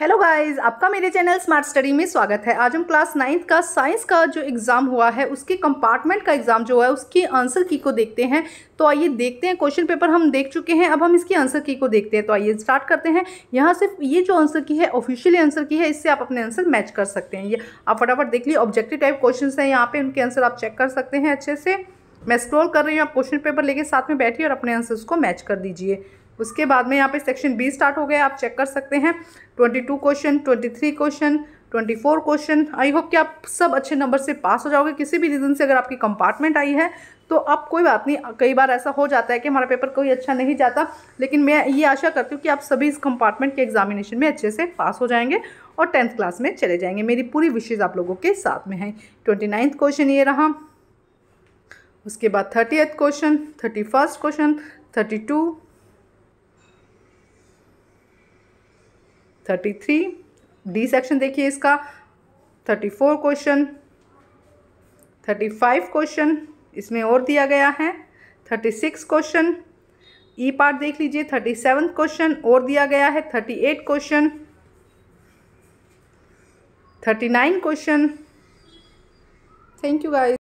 hello guys आपका मेरे channel smart study में स्वागत है आज हम क्लास नाइन्थ का साइंस का जो एग्ज़ाम हुआ है उसके कंपार्टमेंट का एग्ज़ाम जो है उसकी आंसर की को देखते हैं तो आइए देखते हैं क्वेश्चन पेपर हम देख चुके हैं अब हम इसकी आंसर की को देखते हैं तो आइए स्टार्ट करते हैं यहाँ सिर्फ ये जो आंसर की है ऑफिशियली आंसर की है इससे आप अपने आंसर मैच कर सकते हैं ये आप फटाफट देख लीजिए ऑब्जेक्टिव टाइप क्वेश्चन हैं यहाँ पर उनके आंसर आप चेक कर सकते हैं अच्छे से मैं स्क्रोल कर रही हूँ आप क्वेश्चन पेपर लेके साथ में बैठिए और अपने आंसर्स को मैच कर दीजिए उसके बाद में यहाँ पे सेक्शन बी स्टार्ट हो गया आप चेक कर सकते हैं twenty two question twenty three question twenty four question I hope कि आप सब अच्छे नंबर से पास हो जाओगे किसी भी रीज़न से अगर आपकी कंपार्टमेंट आई है तो अब कोई बात नहीं कई बार ऐसा हो जाता है कि हमारा पेपर कोई अच्छा नहीं जाता लेकिन मैं ये आशा करती हूँ कि आप सभी इस कंपार्टमेंट के एग्जामिनेशन में अच्छे से पास हो जाएंगे और टेंथ क्लास में चले जाएंगे मेरी पूरी विशेज़ आप लोगों के साथ में है ट्वेंटी नाइन्थ क्वेश्चन ये रहा उसके बाद thirty question thirty first question thirty two thirty three D section देखिए इसका thirty four question thirty five question इसमें और दिया गया है thirty six question E part देख लीजिए थर्टी सेवन क्वेश्चन और दिया गया है thirty eight question thirty nine question thank you guys